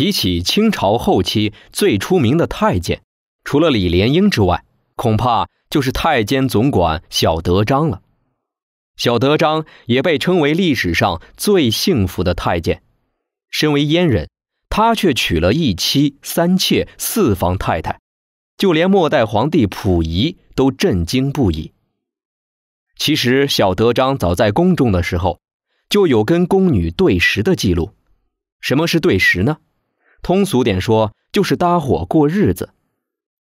提起清朝后期最出名的太监，除了李莲英之外，恐怕就是太监总管小德章了。小德章也被称为历史上最幸福的太监。身为阉人，他却娶了一妻三妾四房太太，就连末代皇帝溥仪都震惊不已。其实，小德章早在宫中的时候，就有跟宫女对食的记录。什么是对食呢？通俗点说，就是搭伙过日子，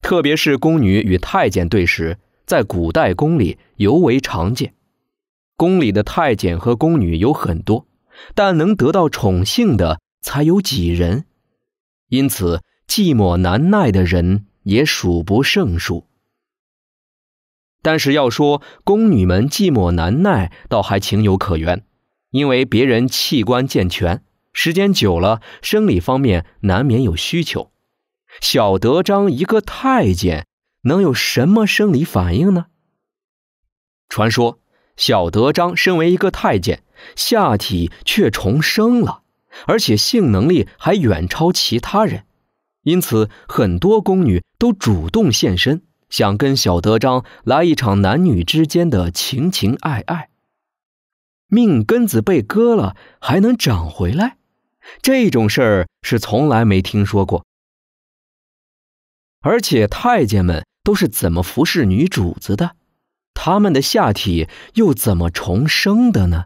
特别是宫女与太监对食，在古代宫里尤为常见。宫里的太监和宫女有很多，但能得到宠幸的才有几人，因此寂寞难耐的人也数不胜数。但是要说宫女们寂寞难耐，倒还情有可原，因为别人器官健全。时间久了，生理方面难免有需求。小德章一个太监，能有什么生理反应呢？传说小德章身为一个太监，下体却重生了，而且性能力还远超其他人，因此很多宫女都主动献身，想跟小德章来一场男女之间的情情爱爱。命根子被割了，还能长回来？这种事儿是从来没听说过，而且太监们都是怎么服侍女主子的？他们的下体又怎么重生的呢？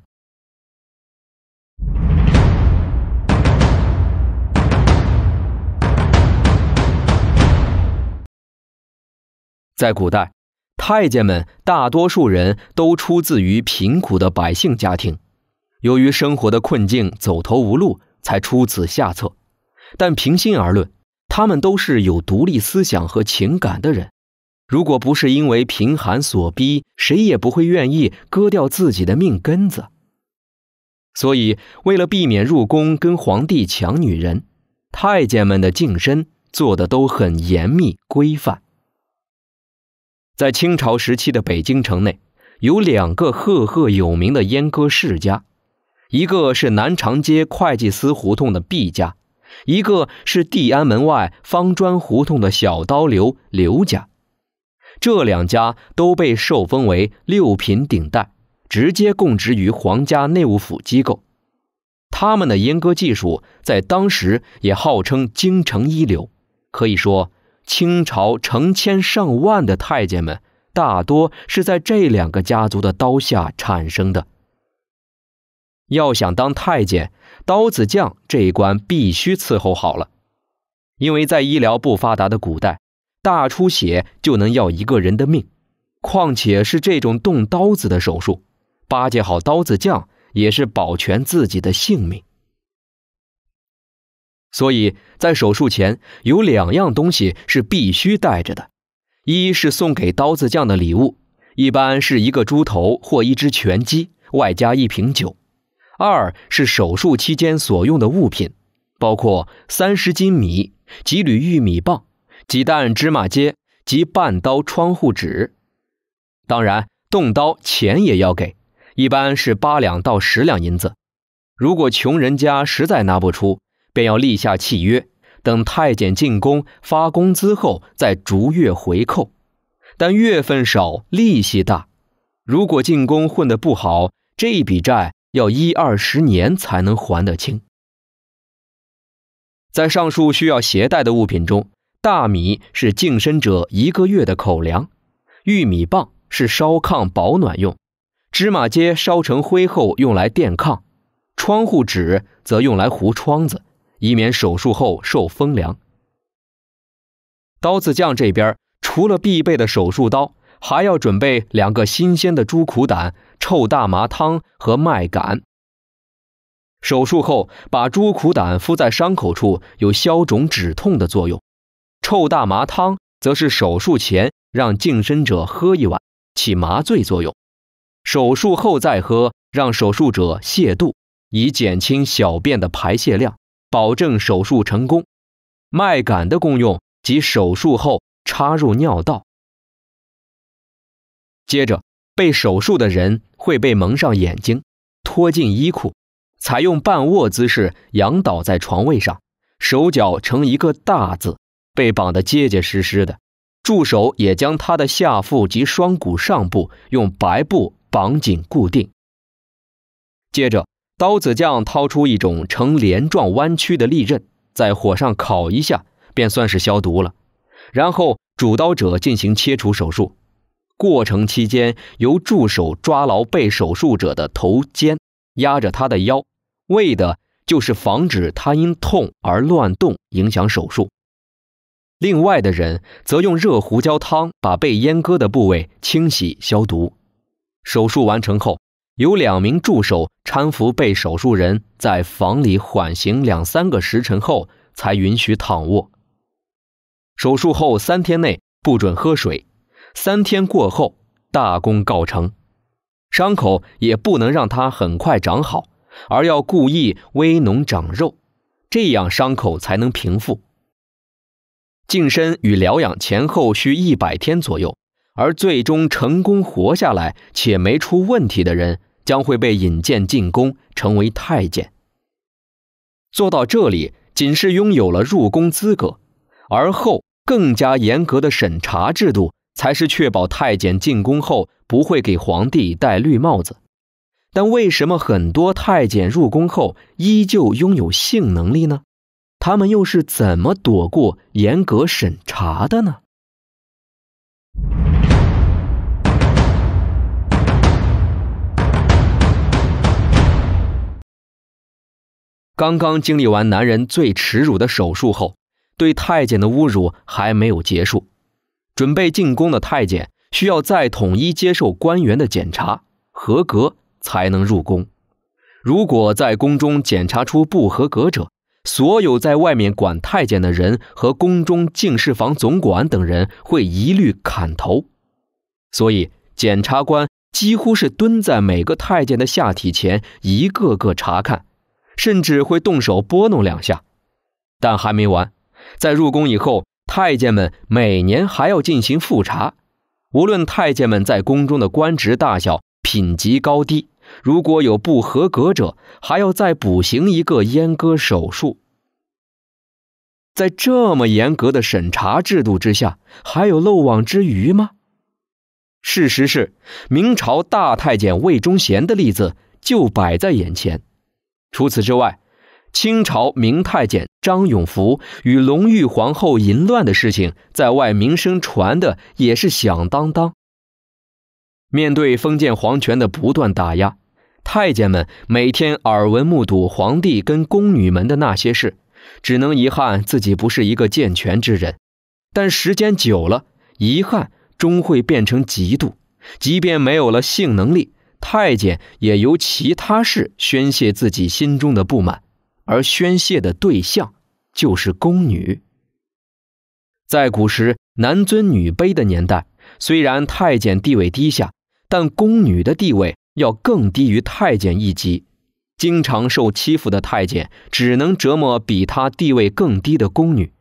在古代，太监们大多数人都出自于贫苦的百姓家庭，由于生活的困境，走投无路。才出此下策，但平心而论，他们都是有独立思想和情感的人。如果不是因为贫寒所逼，谁也不会愿意割掉自己的命根子。所以，为了避免入宫跟皇帝抢女人，太监们的净身做的都很严密规范。在清朝时期的北京城内，有两个赫赫有名的阉割世家。一个是南长街会计司胡同的毕家，一个是地安门外方砖胡同的小刀刘刘家，这两家都被受封为六品顶戴，直接供职于皇家内务府机构。他们的阉割技术在当时也号称京城一流，可以说，清朝成千上万的太监们，大多是在这两个家族的刀下产生的。要想当太监，刀子匠这一关必须伺候好了，因为在医疗不发达的古代，大出血就能要一个人的命，况且是这种动刀子的手术，巴结好刀子匠也是保全自己的性命。所以在手术前有两样东西是必须带着的，一是送给刀子匠的礼物，一般是一个猪头或一只拳击，外加一瓶酒。二是手术期间所用的物品，包括三十斤米、几缕玉米棒、几担芝麻街及半刀窗户纸。当然，动刀钱也要给，一般是八两到十两银子。如果穷人家实在拿不出，便要立下契约，等太监进宫发工资后再逐月回扣，但月份少，利息大。如果进宫混得不好，这笔债。要一二十年才能还得清。在上述需要携带的物品中，大米是净身者一个月的口粮，玉米棒是烧炕保暖用，芝麻街烧成灰后用来垫炕，窗户纸则用来糊窗子，以免手术后受风凉。刀子匠这边除了必备的手术刀，还要准备两个新鲜的猪苦胆。臭大麻汤和麦秆。手术后把猪苦胆敷在伤口处，有消肿止痛的作用。臭大麻汤则是手术前让净身者喝一碗，起麻醉作用；手术后再喝，让手术者泻肚，以减轻小便的排泄量，保证手术成功。麦秆的功用及手术后插入尿道，接着。被手术的人会被蒙上眼睛，拖进衣裤，采用半卧姿势仰倒在床位上，手脚呈一个大字，被绑得结结实实的。助手也将他的下腹及双骨上部用白布绑紧固定。接着，刀子匠掏出一种呈镰状弯曲的利刃，在火上烤一下，便算是消毒了。然后，主刀者进行切除手术。过程期间，由助手抓牢被手术者的头肩，压着他的腰，为的就是防止他因痛而乱动，影响手术。另外的人则用热胡椒汤把被阉割的部位清洗消毒。手术完成后，由两名助手搀扶被手术人在房里缓行两三个时辰后，才允许躺卧。手术后三天内不准喝水。三天过后，大功告成，伤口也不能让它很快长好，而要故意微脓长肉，这样伤口才能平复。净身与疗养前后需一百天左右，而最终成功活下来且没出问题的人，将会被引荐进宫，成为太监。做到这里，仅是拥有了入宫资格，而后更加严格的审查制度。才是确保太监进宫后不会给皇帝戴绿帽子。但为什么很多太监入宫后依旧拥有性能力呢？他们又是怎么躲过严格审查的呢？刚刚经历完男人最耻辱的手术后，对太监的侮辱还没有结束。准备进宫的太监需要再统一接受官员的检查，合格才能入宫。如果在宫中检查出不合格者，所有在外面管太监的人和宫中敬事房总管等人会一律砍头。所以，检察官几乎是蹲在每个太监的下体前，一个个查看，甚至会动手拨弄两下。但还没完，在入宫以后。太监们每年还要进行复查，无论太监们在宫中的官职大小、品级高低，如果有不合格者，还要再补行一个阉割手术。在这么严格的审查制度之下，还有漏网之鱼吗？事实是，明朝大太监魏忠贤的例子就摆在眼前。除此之外。清朝明太监张永福与隆裕皇后淫乱的事情，在外名声传的也是响当当。面对封建皇权的不断打压，太监们每天耳闻目睹皇帝跟宫女们的那些事，只能遗憾自己不是一个健全之人。但时间久了，遗憾终会变成嫉妒。即便没有了性能力，太监也由其他事宣泄自己心中的不满。而宣泄的对象就是宫女。在古时男尊女卑的年代，虽然太监地位低下，但宫女的地位要更低于太监一级。经常受欺负的太监，只能折磨比他地位更低的宫女。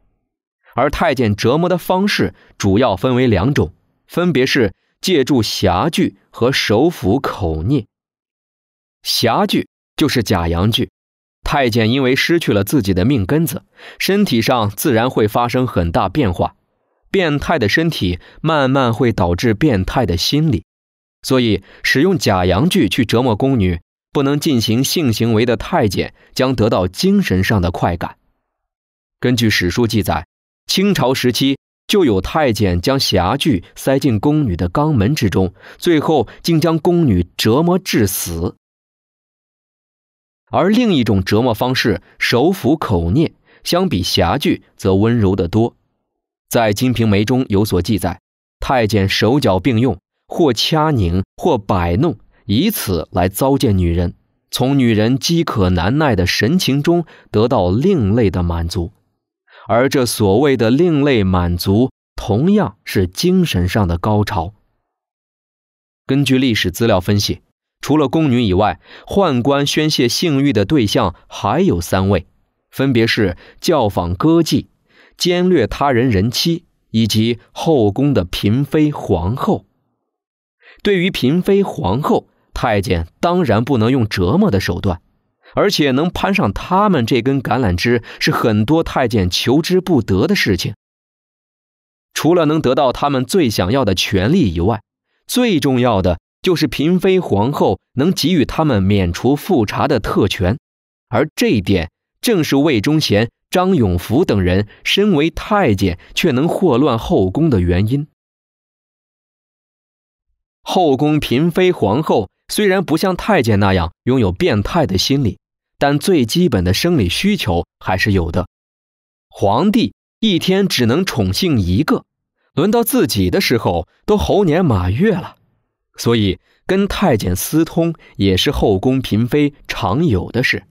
而太监折磨的方式主要分为两种，分别是借助侠具和手抚口啮。侠具就是假阳具。太监因为失去了自己的命根子，身体上自然会发生很大变化，变态的身体慢慢会导致变态的心理，所以使用假阳具去折磨宫女，不能进行性行为的太监将得到精神上的快感。根据史书记载，清朝时期就有太监将匣具塞进宫女的肛门之中，最后竟将宫女折磨致死。而另一种折磨方式，手抚口念，相比侠具则温柔得多。在《金瓶梅》中有所记载，太监手脚并用，或掐拧，或摆弄，以此来糟践女人，从女人饥渴难耐的神情中得到另类的满足。而这所谓的另类满足，同样是精神上的高潮。根据历史资料分析。除了宫女以外，宦官宣泄性欲的对象还有三位，分别是教坊歌妓、奸掠他人人妻，以及后宫的嫔妃、皇后。对于嫔妃、皇后，太监当然不能用折磨的手段，而且能攀上他们这根橄榄枝，是很多太监求之不得的事情。除了能得到他们最想要的权利以外，最重要的。就是嫔妃、皇后能给予他们免除复查的特权，而这一点正是魏忠贤、张永福等人身为太监却能祸乱后宫的原因。后宫嫔妃、皇后虽然不像太监那样拥有变态的心理，但最基本的生理需求还是有的。皇帝一天只能宠幸一个，轮到自己的时候都猴年马月了。所以，跟太监私通也是后宫嫔妃常有的事，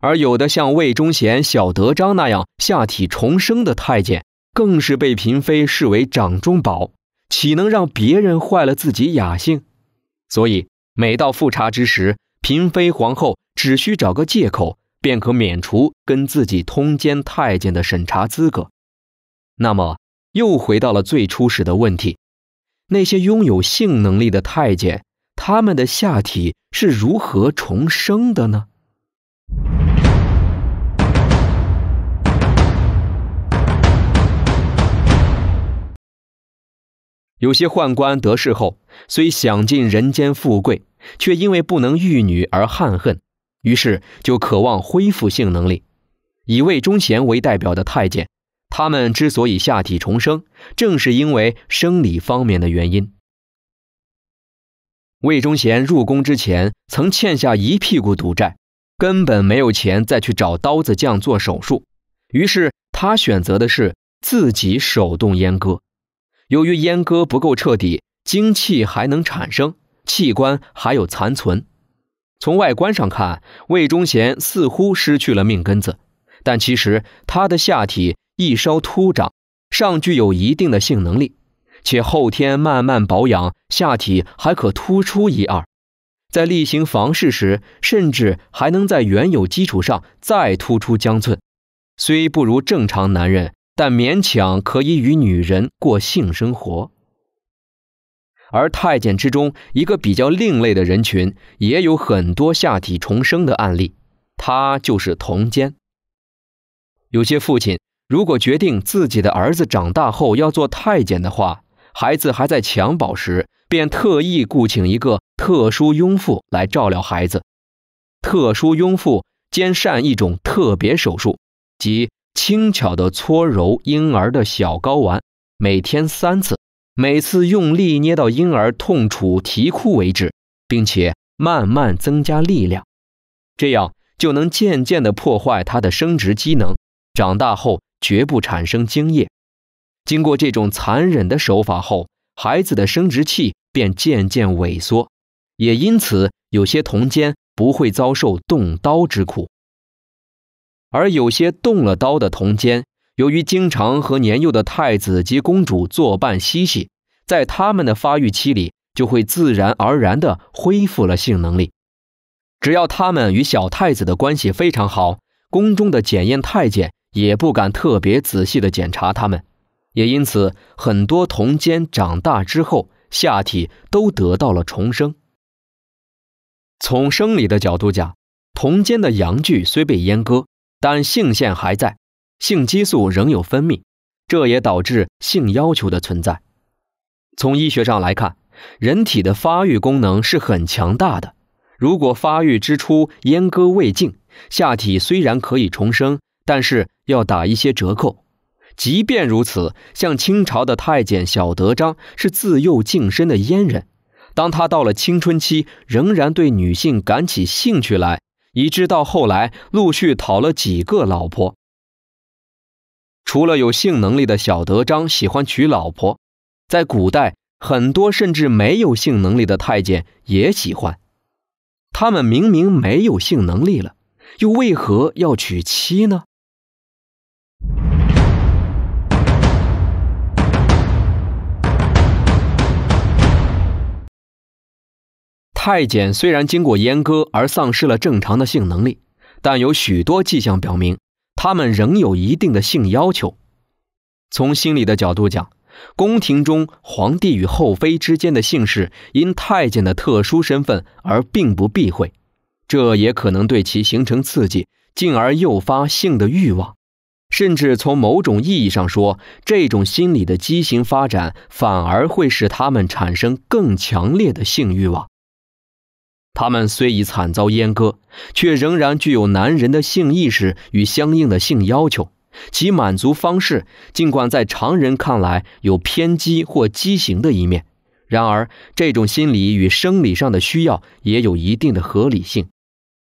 而有的像魏忠贤、小德张那样下体重生的太监，更是被嫔妃视为掌中宝，岂能让别人坏了自己雅兴？所以，每到复查之时，嫔妃皇后只需找个借口，便可免除跟自己通奸太监的审查资格。那么，又回到了最初始的问题。那些拥有性能力的太监，他们的下体是如何重生的呢？有些宦官得势后，虽享尽人间富贵，却因为不能育女而憾恨，于是就渴望恢复性能力。以魏忠贤为代表的太监。他们之所以下体重生，正是因为生理方面的原因。魏忠贤入宫之前，曾欠下一屁股赌债，根本没有钱再去找刀子匠做手术，于是他选择的是自己手动阉割。由于阉割不够彻底，精气还能产生，器官还有残存。从外观上看，魏忠贤似乎失去了命根子，但其实他的下体。一稍突长，尚具有一定的性能力，且后天慢慢保养，下体还可突出一二，在例行房事时，甚至还能在原有基础上再突出将寸。虽不如正常男人，但勉强可以与女人过性生活。而太监之中，一个比较另类的人群，也有很多下体重生的案例，他就是童监。有些父亲。如果决定自己的儿子长大后要做太监的话，孩子还在襁褓时，便特意雇请一个特殊庸妇来照料孩子。特殊庸妇兼善一种特别手术，即轻巧的搓揉婴儿的小睾丸，每天三次，每次用力捏到婴儿痛楚啼哭为止，并且慢慢增加力量，这样就能渐渐地破坏他的生殖机能。长大后，绝不产生精液。经过这种残忍的手法后，孩子的生殖器便渐渐萎缩，也因此有些童奸不会遭受动刀之苦，而有些动了刀的童奸，由于经常和年幼的太子及公主作伴嬉戏，在他们的发育期里就会自然而然地恢复了性能力。只要他们与小太子的关系非常好，宫中的检验太监。也不敢特别仔细的检查他们，也因此很多同间长大之后下体都得到了重生。从生理的角度讲，同间的阳具虽被阉割，但性腺还在，性激素仍有分泌，这也导致性要求的存在。从医学上来看，人体的发育功能是很强大的，如果发育之初阉割未尽，下体虽然可以重生。但是要打一些折扣。即便如此，像清朝的太监小德章是自幼净身的阉人，当他到了青春期，仍然对女性感起兴趣来，以至到后来陆续讨了几个老婆。除了有性能力的小德章喜欢娶老婆，在古代很多甚至没有性能力的太监也喜欢。他们明明没有性能力了，又为何要娶妻呢？太监虽然经过阉割而丧失了正常的性能力，但有许多迹象表明，他们仍有一定的性要求。从心理的角度讲，宫廷中皇帝与后妃之间的性事，因太监的特殊身份而并不避讳，这也可能对其形成刺激，进而诱发性的欲望。甚至从某种意义上说，这种心理的畸形发展，反而会使他们产生更强烈的性欲望。他们虽已惨遭阉割，却仍然具有男人的性意识与相应的性要求，其满足方式尽管在常人看来有偏激或畸形的一面，然而这种心理与生理上的需要也有一定的合理性。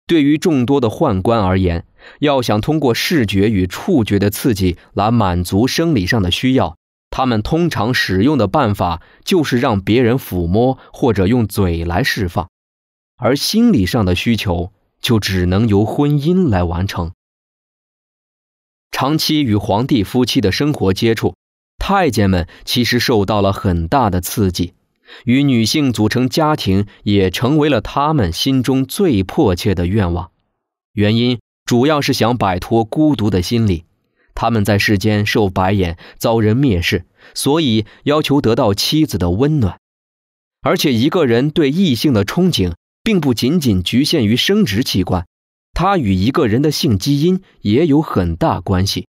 对于众多的宦官而言，要想通过视觉与触觉的刺激来满足生理上的需要，他们通常使用的办法就是让别人抚摸或者用嘴来释放。而心理上的需求就只能由婚姻来完成。长期与皇帝夫妻的生活接触，太监们其实受到了很大的刺激，与女性组成家庭也成为了他们心中最迫切的愿望。原因主要是想摆脱孤独的心理，他们在世间受白眼，遭人蔑视，所以要求得到妻子的温暖。而且，一个人对异性的憧憬。并不仅仅局限于生殖器官，它与一个人的性基因也有很大关系。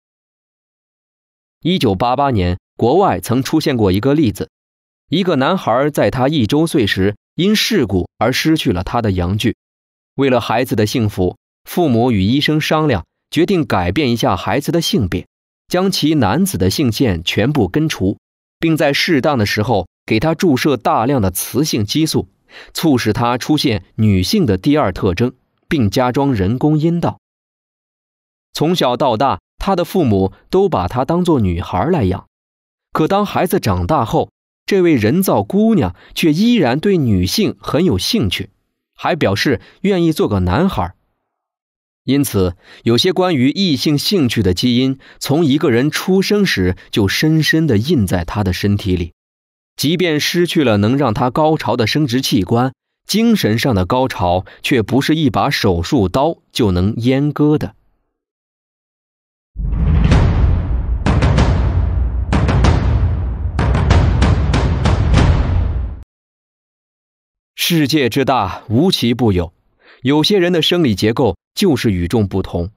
一九八八年，国外曾出现过一个例子：一个男孩在他一周岁时因事故而失去了他的阳具，为了孩子的幸福，父母与医生商量，决定改变一下孩子的性别，将其男子的性腺全部根除，并在适当的时候给他注射大量的雌性激素。促使她出现女性的第二特征，并加装人工阴道。从小到大，她的父母都把她当作女孩来养。可当孩子长大后，这位人造姑娘却依然对女性很有兴趣，还表示愿意做个男孩。因此，有些关于异性兴趣的基因，从一个人出生时就深深地印在他的身体里。即便失去了能让他高潮的生殖器官，精神上的高潮却不是一把手术刀就能阉割的。世界之大，无奇不有，有些人的生理结构就是与众不同。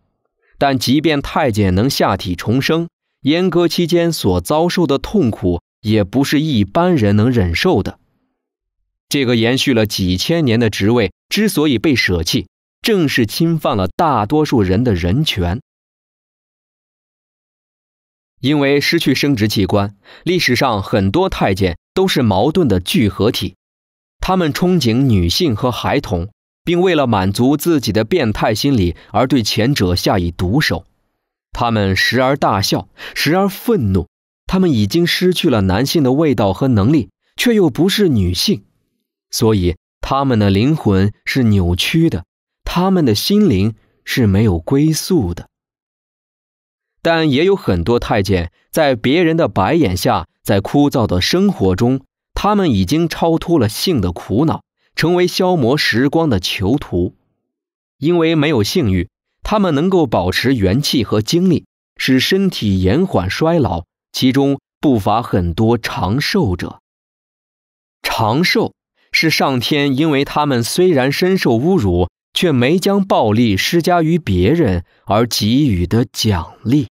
但即便太监能下体重生，阉割期间所遭受的痛苦。也不是一般人能忍受的。这个延续了几千年的职位之所以被舍弃，正是侵犯了大多数人的人权。因为失去生殖器官，历史上很多太监都是矛盾的聚合体，他们憧憬女性和孩童，并为了满足自己的变态心理而对前者下以毒手。他们时而大笑，时而愤怒。他们已经失去了男性的味道和能力，却又不是女性，所以他们的灵魂是扭曲的，他们的心灵是没有归宿的。但也有很多太监在别人的白眼下，在枯燥的生活中，他们已经超脱了性的苦恼，成为消磨时光的囚徒。因为没有性欲，他们能够保持元气和精力，使身体延缓衰老。其中不乏很多长寿者。长寿是上天因为他们虽然深受侮辱，却没将暴力施加于别人而给予的奖励。